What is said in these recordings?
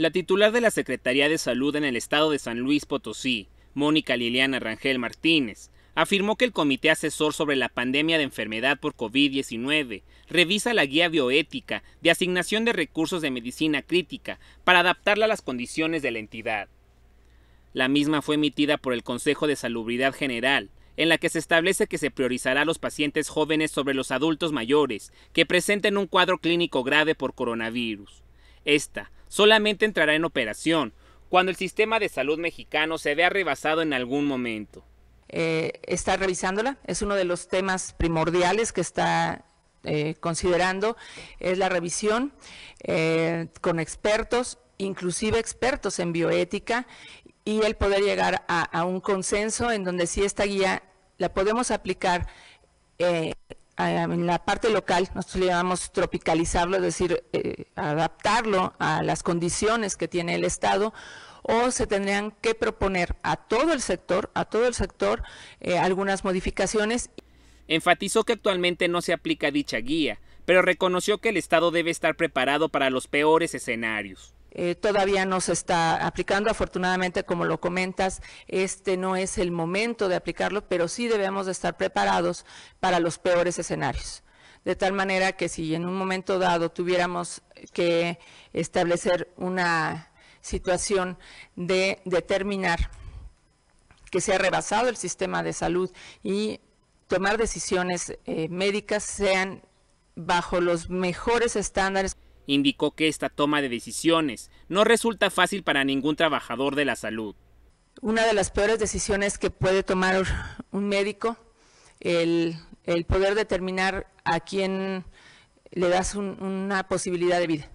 La titular de la Secretaría de Salud en el estado de San Luis Potosí, Mónica Liliana Rangel Martínez, afirmó que el Comité Asesor sobre la Pandemia de Enfermedad por COVID-19 revisa la guía bioética de asignación de recursos de medicina crítica para adaptarla a las condiciones de la entidad. La misma fue emitida por el Consejo de Salubridad General, en la que se establece que se priorizará a los pacientes jóvenes sobre los adultos mayores que presenten un cuadro clínico grave por coronavirus. Esta solamente entrará en operación cuando el sistema de salud mexicano se vea rebasado en algún momento. Eh, está revisándola, es uno de los temas primordiales que está eh, considerando, es la revisión eh, con expertos, inclusive expertos en bioética, y el poder llegar a, a un consenso en donde si esta guía la podemos aplicar en la parte local, nosotros le llamamos tropicalizarlo, es decir, eh, adaptarlo a las condiciones que tiene el Estado, o se tendrían que proponer a todo el sector, a todo el sector, eh, algunas modificaciones. Enfatizó que actualmente no se aplica dicha guía, pero reconoció que el Estado debe estar preparado para los peores escenarios. Eh, todavía no se está aplicando. Afortunadamente, como lo comentas, este no es el momento de aplicarlo, pero sí debemos de estar preparados para los peores escenarios. De tal manera que si en un momento dado tuviéramos que establecer una situación de determinar que se ha rebasado el sistema de salud y tomar decisiones eh, médicas sean bajo los mejores estándares. Indicó que esta toma de decisiones no resulta fácil para ningún trabajador de la salud. Una de las peores decisiones que puede tomar un médico, el, poder determinar a quién le das una posibilidad de vida,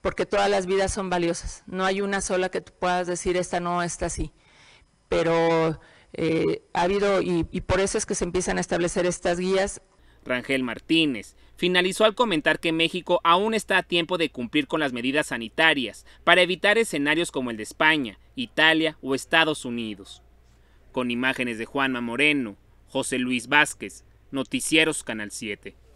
porque todas las vidas son valiosas. No hay una sola que tú puedas decir, esta no, esta sí. Pero eh, ha habido, y, y, por eso es que se empiezan a establecer estas guías Rangel Martínez, finalizó al comentar que México aún está a tiempo de cumplir con las medidas sanitarias para evitar escenarios como el de España, Italia o Estados Unidos. Con imágenes de Juanma Moreno, José Luis Vázquez, Noticieros Canal 7.